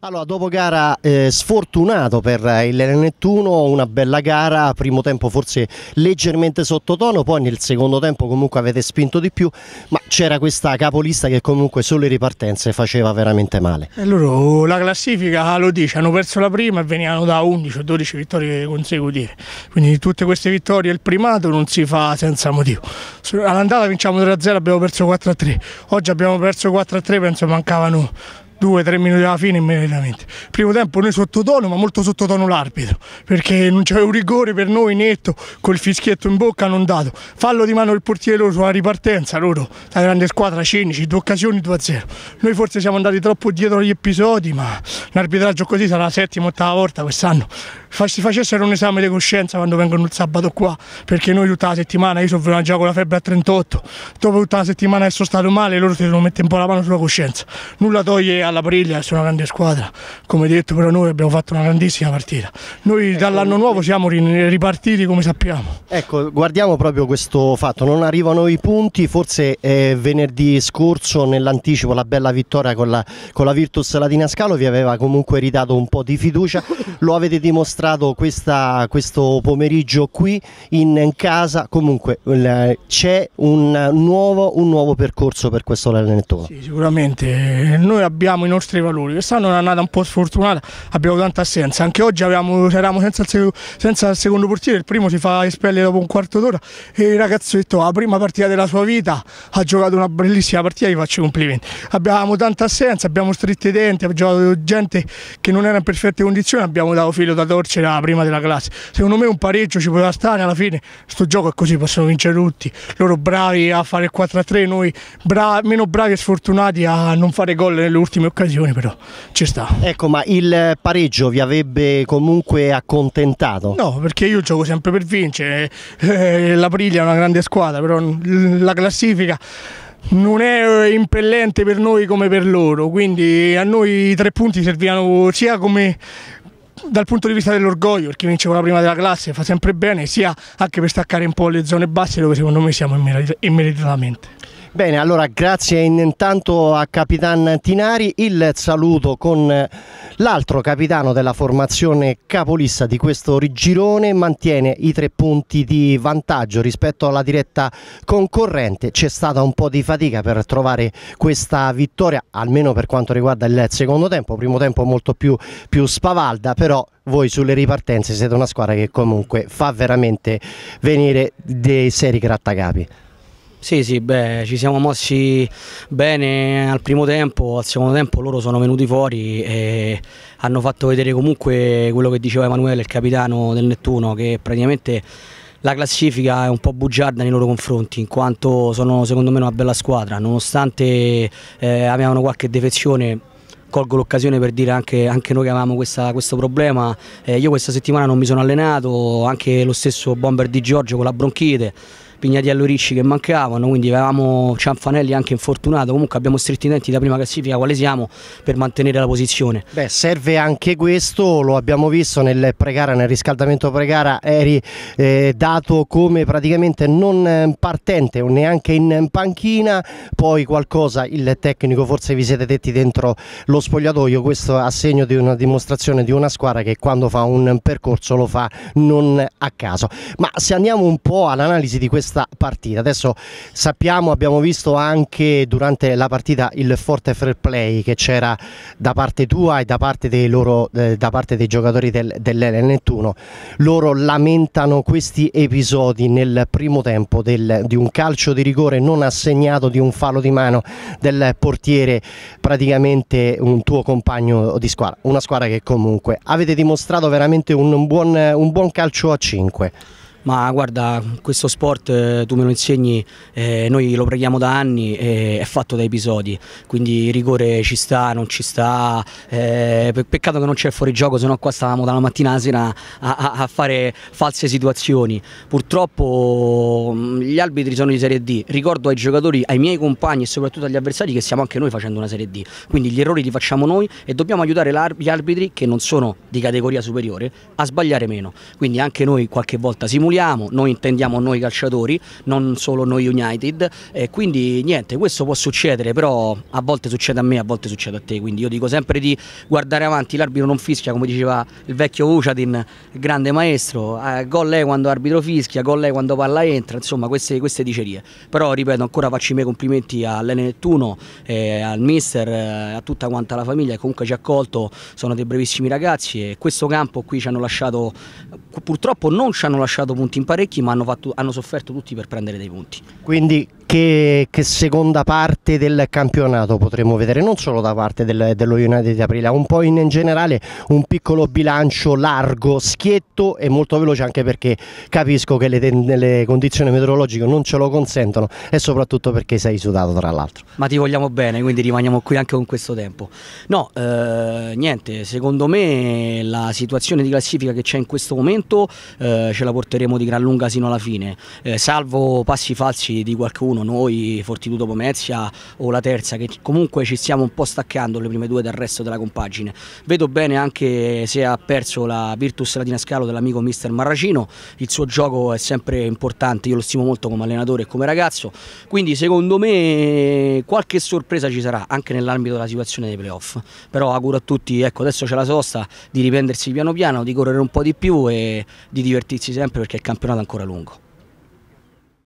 Allora, dopo gara eh, sfortunato per eh, il Nettuno, una bella gara, primo tempo forse leggermente sottotono, poi nel secondo tempo comunque avete spinto di più, ma c'era questa capolista che comunque sulle ripartenze faceva veramente male. E loro oh, la classifica ah, lo dice, hanno perso la prima e venivano da 11 o 12 vittorie consecutive, quindi tutte queste vittorie il primato non si fa senza motivo. All'andata vinciamo 3-0, abbiamo perso 4-3, oggi abbiamo perso 4-3, penso mancavano due tre minuti alla fine immediatamente. Primo tempo noi sottotono, ma molto sottotono l'arbitro, perché non c'è un rigore per noi netto, col fischietto in bocca non dato. Fallo di mano il portiere loro sulla ripartenza, loro, la grande squadra, cinici, due occasioni, 2-0. Noi forse siamo andati troppo dietro agli episodi, ma un arbitraggio così sarà la settima, ottava volta quest'anno si facessero un esame di coscienza quando vengono il sabato qua, perché noi tutta la settimana, io sono già con la febbre a 38, dopo tutta la settimana che sono stato male, loro si devono mettere un po' la mano sulla coscienza. Nulla toglie alla Priglia, è una grande squadra, come detto però noi abbiamo fatto una grandissima partita. Noi ecco, dall'anno nuovo siamo ripartiti come sappiamo. Ecco, guardiamo proprio questo fatto, non arrivano i punti, forse eh, venerdì scorso nell'anticipo la bella vittoria con la, con la Virtus Latina Scalo vi aveva comunque ridato un po' di fiducia, lo avete dimostrato registrato questa, questo pomeriggio qui in casa, comunque c'è un nuovo, un nuovo percorso per questo allenatore. Sì, sicuramente, noi abbiamo i nostri valori, quest'anno è un'annata un po' sfortunata, abbiamo tanta assenza, anche oggi avevamo, eravamo senza il, senza il secondo portiere, il primo si fa espellere dopo un quarto d'ora e il ragazzetto la ah, prima partita della sua vita ha giocato una bellissima partita, gli faccio complimenti. Abbiamo tanta assenza, abbiamo stretto i denti, abbiamo giocato gente che non era in perfette condizioni, abbiamo dato filo da torta farcela prima della classe. Secondo me un pareggio ci poteva stare, alla fine sto gioco è così, possono vincere tutti. Loro bravi a fare il 4-3, noi bra meno bravi e sfortunati a non fare gol nelle ultime occasioni, però ci sta. Ecco, ma il pareggio vi avrebbe comunque accontentato? No, perché io gioco sempre per vincere. Eh, L'Aprilia è una grande squadra, però la classifica non è eh, impellente per noi come per loro, quindi a noi i tre punti servivano sia come dal punto di vista dell'orgoglio, perché vince con la prima della classe, fa sempre bene, sia anche per staccare un po' le zone basse dove secondo me siamo immeritatamente. Bene, allora grazie intanto a Capitan Tinari, il saluto con eh, l'altro capitano della formazione capolista di questo rigirone, mantiene i tre punti di vantaggio rispetto alla diretta concorrente, c'è stata un po' di fatica per trovare questa vittoria, almeno per quanto riguarda il secondo tempo, primo tempo molto più, più spavalda, però voi sulle ripartenze siete una squadra che comunque fa veramente venire dei seri grattacapi. Sì, sì, beh, ci siamo mossi bene al primo tempo, al secondo tempo loro sono venuti fuori e hanno fatto vedere comunque quello che diceva Emanuele, il capitano del Nettuno, che praticamente la classifica è un po' bugiarda nei loro confronti in quanto sono secondo me una bella squadra, nonostante eh, avevano qualche defezione colgo l'occasione per dire anche, anche noi che avevamo questa, questo problema, eh, io questa settimana non mi sono allenato, anche lo stesso bomber di Giorgio con la bronchite, Pignati Allorisci che mancavano, quindi avevamo Cianfanelli anche infortunato, comunque abbiamo stretti i denti da prima classifica quale siamo per mantenere la posizione. Beh, serve anche questo, lo abbiamo visto nel pregara, nel riscaldamento pregara, eri eh, dato come praticamente non eh, partente o neanche in panchina, poi qualcosa il tecnico forse vi siete detti dentro lo spogliatoio, questo a segno di una dimostrazione di una squadra che quando fa un percorso lo fa non a caso. Ma se andiamo un po' all'analisi di questo questa partita. Adesso sappiamo, abbiamo visto anche durante la partita il forte fair play che c'era da parte tua e da parte dei, loro, eh, da parte dei giocatori del, delll Loro lamentano questi episodi nel primo tempo del, di un calcio di rigore non assegnato, di un fallo di mano del portiere, praticamente un tuo compagno di squadra. Una squadra che comunque avete dimostrato veramente un buon, un buon calcio a 5 ma guarda questo sport eh, tu me lo insegni, eh, noi lo preghiamo da anni, eh, è fatto da episodi, quindi rigore ci sta, non ci sta, eh, peccato che non c'è fuori gioco, se no qua stavamo dalla mattina alla sera a, a, a fare false situazioni, purtroppo mm, gli arbitri sono di Serie D, ricordo ai giocatori, ai miei compagni e soprattutto agli avversari che siamo anche noi facendo una Serie D, quindi gli errori li facciamo noi e dobbiamo aiutare gli arbitri che non sono di categoria superiore a sbagliare meno, quindi anche noi qualche volta simuliamo vogliamo, noi intendiamo noi calciatori, non solo noi United, e quindi niente, questo può succedere, però a volte succede a me, a volte succede a te, quindi io dico sempre di guardare avanti, l'arbitro non fischia, come diceva il vecchio Uciadin, grande maestro, eh, gol è quando arbitro fischia, gol è quando palla entra, insomma queste, queste dicerie, però ripeto ancora faccio i miei complimenti all'Ene Nettuno, eh, al mister, eh, a tutta quanta la famiglia che comunque ci ha accolto, sono dei brevissimi ragazzi e questo campo qui ci hanno lasciato purtroppo non ci hanno lasciato punti in parecchi ma hanno, fatto, hanno sofferto tutti per prendere dei punti. Quindi che, che, seconda parte del campionato potremmo vedere, non solo da parte del, dello United di Aprile, un po' in, in, generale un piccolo bilancio largo, schietto e molto veloce anche perché capisco che le, le condizioni meteorologiche non ce lo consentono e soprattutto perché sei sudato tra l'altro. Ma ti vogliamo bene, quindi rimaniamo qui anche con questo tempo. No, eh, niente, secondo me la situazione di classifica che c'è in questo momento eh, ce la porteremo di gran lunga sino alla fine, eh, salvo passi falsi di qualcuno 1, noi, Fortitudo Pomezia o la terza, che comunque ci stiamo un po' staccando le prime due dal resto della compagine. Vedo bene anche se ha perso la Virtus Latina Scalo dell'amico mister Marracino, il suo gioco è sempre importante, io lo stimo molto come allenatore e come ragazzo, quindi secondo me qualche sorpresa ci sarà anche nell'ambito della situazione dei playoff, però auguro a tutti, ecco adesso c'è la sosta, di riprendersi piano piano, di correre un po' di più e di divertirsi sempre perché il campionato è ancora lungo.